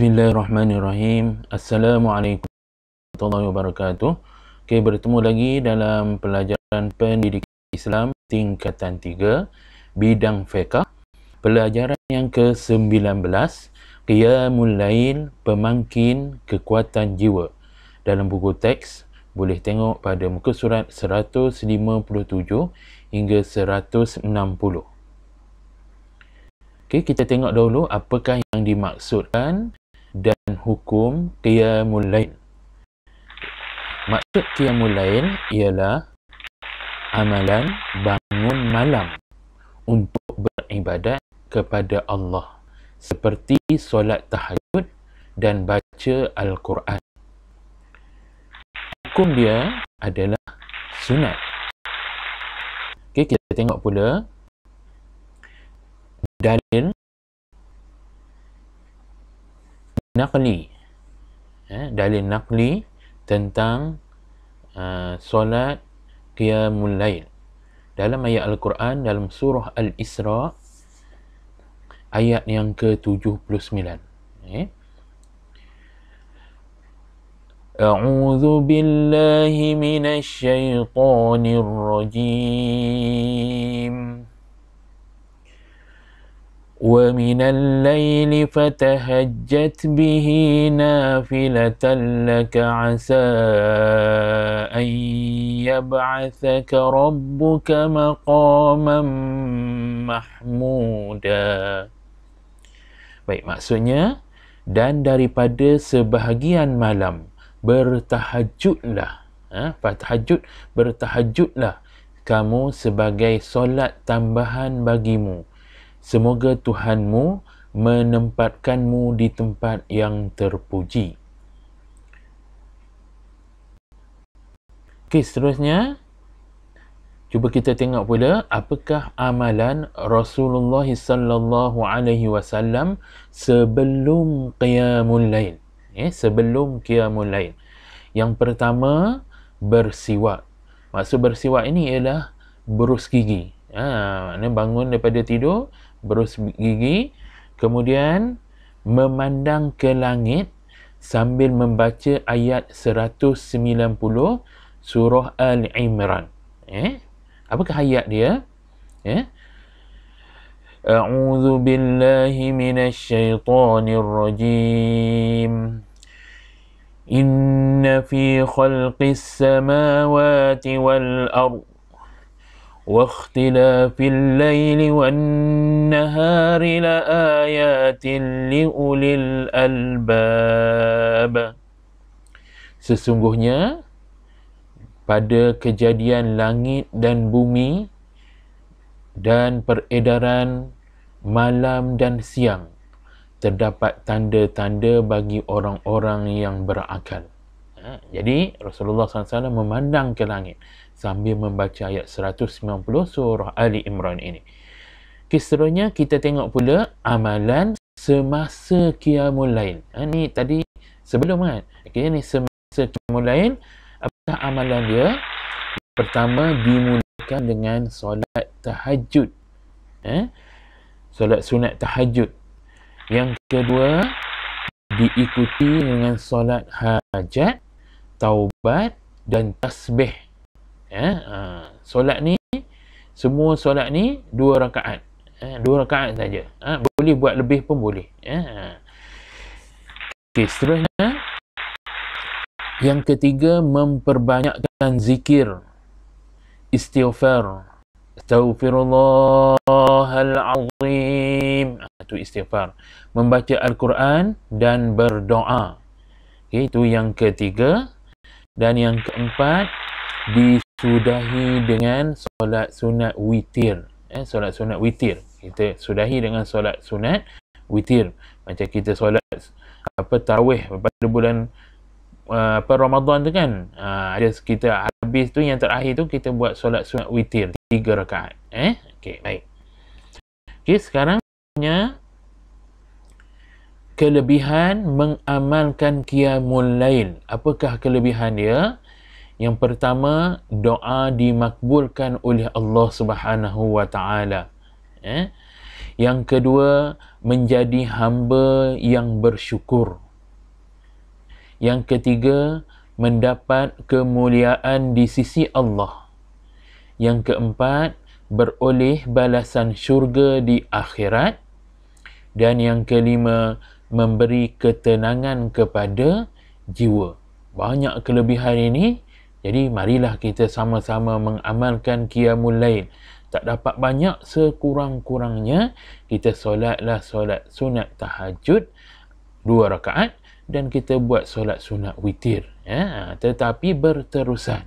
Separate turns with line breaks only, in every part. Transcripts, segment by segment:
Bismillahirrahmanirrahim. Assalamualaikum warahmatullahi wabarakatuh. Okay, bertemu lagi dalam pelajaran pendidikan Islam tingkatan 3 bidang fiqh. Pelajaran yang ke-19 Qiyamul Lail Pemangkin Kekuatan Jiwa dalam buku teks boleh tengok pada muka surat 157 hingga 160. Okey, kita tengok dulu apakah yang dimaksudkan dan hukum qiyamul lain. Maksud qiyamul lain ialah amalan bangun malam untuk beribadat kepada Allah seperti solat tahajud dan baca Al-Quran. Hukum dia adalah sunat. Okay, kita tengok pula dalil naqli ya, eh, dalil naqli tentang uh, solat qiyamul lail dalam ayat al-Quran dalam surah al-Isra ayat yang ke-79 okay. Eh. a'udzu billahi minasy syaithanir rajim ومن الليل فتهجت به نافلة لك عسى أن يبعثك ربك مقاما محمودا Baik, maksudnya dan daripada sebahagian malam bertahajudlah ha? fatahajud bertahajudlah kamu sebagai solat tambahan bagimu Semoga Tuhanmu menempatkanmu di tempat yang terpuji. Okey, seterusnya. Cuba kita tengok pula apakah amalan Rasulullah sallallahu alaihi wasallam sebelum qiyamul lain. Eh, sebelum qiyamul lain. Yang pertama, bersiwak. Maksud bersiwak ini ialah berus gigi. Ha, bangun daripada tidur, berus gigi kemudian memandang ke langit sambil membaca ayat 190 surah al-imran eh apakah ayat dia eh a'udzu billahi minasy syaithanir rajim inna fi khalqis samawati wal ardh واختلاف الليل والنهار لآيات لأولي الألباب Sesungguhnya pada kejadian langit dan bumi dan peredaran malam dan siang terdapat tanda-tanda bagi orang-orang yang berakal. Ha, jadi Rasulullah SAW memandang ke langit sambil membaca ayat 190 surah Ali Imran ini. Kisahnya kita tengok pula amalan semasa Qiyamul Lail. Ha, ni tadi sebelum kan? Okay, ini semasa Qiyamul Lail. Apakah amalan dia? Pertama dimulakan dengan solat tahajud. Eh? Solat sunat tahajud. Yang kedua diikuti dengan solat hajat taubat dan tasbih. Ya, ha, solat ni semua solat ni dua rakaat. Ya, dua rakaat saja. Ha, boleh buat lebih pun boleh. Ya. Ha. Okey, seterusnya yang ketiga memperbanyakkan zikir istighfar astaghfirullahal azim itu ha, istighfar membaca al-Quran dan berdoa okay, itu yang ketiga dan yang keempat, disudahi dengan solat sunat witir. Eh, solat sunat witir. Kita sudahi dengan solat sunat witir. Macam kita solat apa tarawih pada bulan uh, apa Ramadan tu kan. Uh, ada kita habis tu yang terakhir tu kita buat solat sunat witir tiga rakaat. Eh, okey, baik. Okey, sekarangnya kelebihan mengamalkan qiyamul lail. Apakah kelebihan dia? Yang pertama, doa dimakbulkan oleh Allah Subhanahu wa taala. Eh? Yang kedua, menjadi hamba yang bersyukur. Yang ketiga, mendapat kemuliaan di sisi Allah. Yang keempat, beroleh balasan syurga di akhirat. Dan yang kelima, memberi ketenangan kepada jiwa. Banyak kelebihan ini. Jadi marilah kita sama-sama mengamalkan qiyamul lain Tak dapat banyak sekurang-kurangnya kita solatlah solat sunat tahajud dua rakaat dan kita buat solat sunat witir. Ya, tetapi berterusan.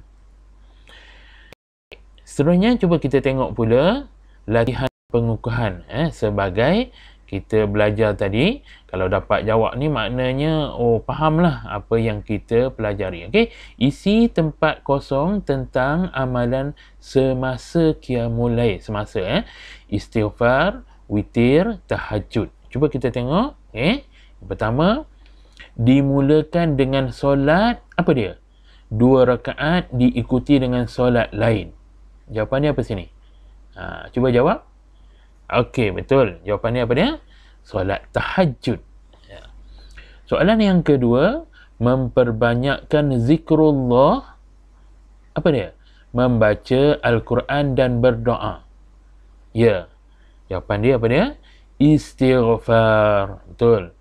Seterusnya cuba kita tengok pula latihan pengukuhan eh, sebagai kita belajar tadi kalau dapat jawab ni maknanya oh fahamlah apa yang kita pelajari okey isi tempat kosong tentang amalan semasa qiyamul lail semasa eh istighfar witir tahajud cuba kita tengok Eh, yang pertama dimulakan dengan solat apa dia dua rakaat diikuti dengan solat lain jawapan dia apa sini ha, cuba jawab Okey, betul. Jawapan dia apa dia? Solat tahajud. Ya. Soalan yang kedua, memperbanyakkan zikrullah. Apa dia? Membaca Al-Quran dan berdoa. Ya. Jawapan dia apa dia? Istighfar. Betul.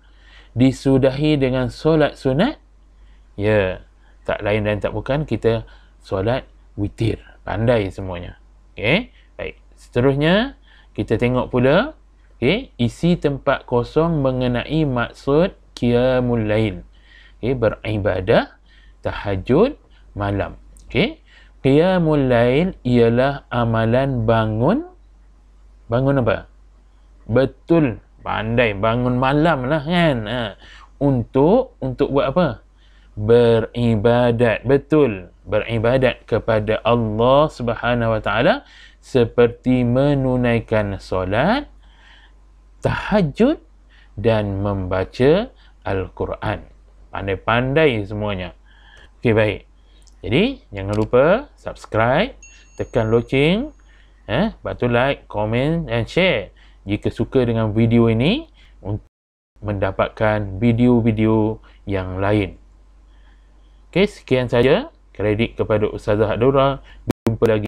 Disudahi dengan solat sunat. Ya. Tak lain dan tak bukan, kita solat witir. Pandai semuanya. Okey. Baik. Seterusnya, kita tengok pula okay, isi tempat kosong mengenai maksud qiyamul lail okay, beribadah tahajud malam okay. qiyamul lail ialah amalan bangun bangun apa? betul pandai bangun malam lah kan ha. untuk untuk buat apa? beribadat betul beribadat kepada Allah Subhanahu Wa Taala seperti menunaikan solat, tahajud dan membaca Al-Quran. Pandai-pandai semuanya. Okey, baik. Jadi, jangan lupa subscribe, tekan loceng, eh, lepas tu like, komen dan share jika suka dengan video ini untuk mendapatkan video-video yang lain. Okey, sekian saja. Kredit kepada Ustazah Adora. Jumpa lagi.